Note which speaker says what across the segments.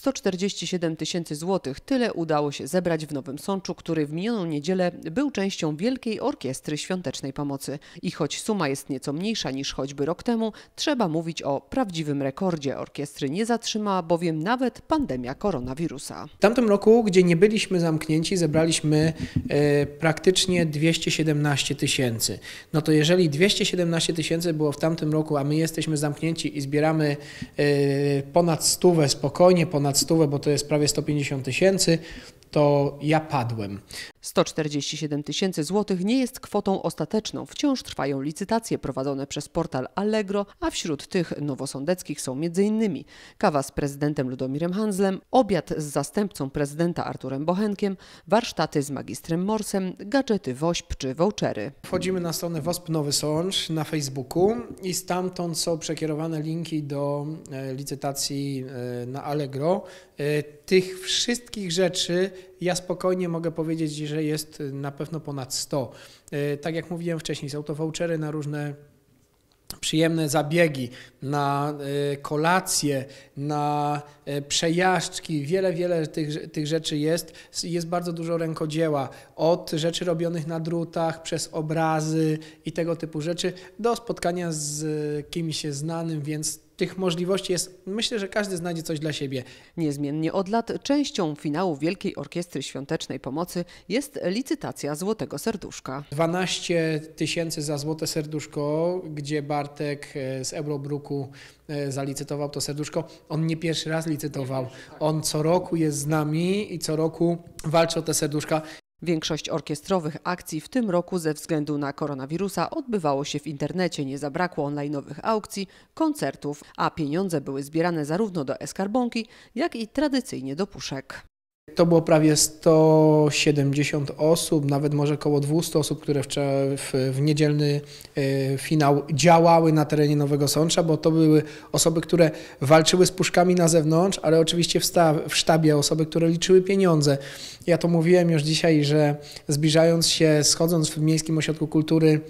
Speaker 1: 147 tysięcy złotych. Tyle udało się zebrać w Nowym Sączu, który w minioną niedzielę był częścią Wielkiej Orkiestry Świątecznej Pomocy. I choć suma jest nieco mniejsza niż choćby rok temu, trzeba mówić o prawdziwym rekordzie. Orkiestry nie zatrzymała bowiem nawet pandemia koronawirusa.
Speaker 2: W tamtym roku, gdzie nie byliśmy zamknięci, zebraliśmy e, praktycznie 217 tysięcy. No to jeżeli 217 tysięcy było w tamtym roku, a my jesteśmy zamknięci i zbieramy e, ponad stówę spokojnie, ponad
Speaker 1: ponad stówę, bo to jest prawie 150 tysięcy, to ja padłem. 147 tysięcy złotych nie jest kwotą ostateczną. Wciąż trwają licytacje prowadzone przez portal Allegro, a wśród tych nowosądeckich są m.in. kawa z prezydentem Ludomirem Hanslem, obiad z zastępcą prezydenta Arturem Bochenkiem, warsztaty z magistrem Morsem, gadżety WOŚP czy vouchery. Wchodzimy na stronę WOSP Nowy Sącz na Facebooku
Speaker 2: i stamtąd są przekierowane linki do e, licytacji e, na Allegro. E, tych wszystkich rzeczy ja spokojnie mogę powiedzieć, że jest na pewno ponad 100. E, tak jak mówiłem wcześniej, są to vouchery na różne przyjemne zabiegi, na e, kolacje, na e, przejażdżki, wiele, wiele tych, tych rzeczy jest. Jest bardzo dużo rękodzieła, od rzeczy robionych na drutach, przez obrazy i tego typu rzeczy, do spotkania z
Speaker 1: kimś znanym, więc tych możliwości jest, myślę, że każdy znajdzie coś dla siebie. Niezmiennie od lat częścią finału Wielkiej Orkiestry Świątecznej Pomocy jest licytacja Złotego Serduszka. 12 tysięcy za Złote Serduszko, gdzie Bartek
Speaker 2: e, z Eurobruku e, zalicytował to serduszko. On nie pierwszy raz licytował. Tak.
Speaker 1: On co roku jest z nami i co roku walczy o te serduszka. Większość orkiestrowych akcji w tym roku ze względu na koronawirusa odbywało się w internecie, nie zabrakło online'owych aukcji, koncertów, a pieniądze były zbierane zarówno do eskarbonki, jak i tradycyjnie do puszek.
Speaker 2: To było prawie 170 osób, nawet może około 200 osób, które w, w, w niedzielny y, finał działały na terenie Nowego Sącza, bo to były osoby, które walczyły z puszkami na zewnątrz, ale oczywiście w, w sztabie osoby, które liczyły pieniądze. Ja to mówiłem już dzisiaj, że zbliżając się, schodząc w Miejskim Ośrodku Kultury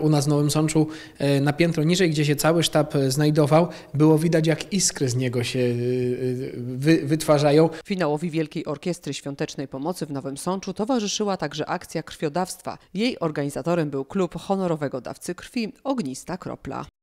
Speaker 2: u nas w Nowym Sączu e, na piętro
Speaker 1: niżej, gdzie się cały sztab e, znajdował, było widać jak iskry z niego się e, wy, wytwarzają. Finałowi Wielkiej Orkiestry Świątecznej Pomocy w Nowym Sączu towarzyszyła także akcja krwiodawstwa. Jej organizatorem był klub honorowego dawcy krwi Ognista Kropla.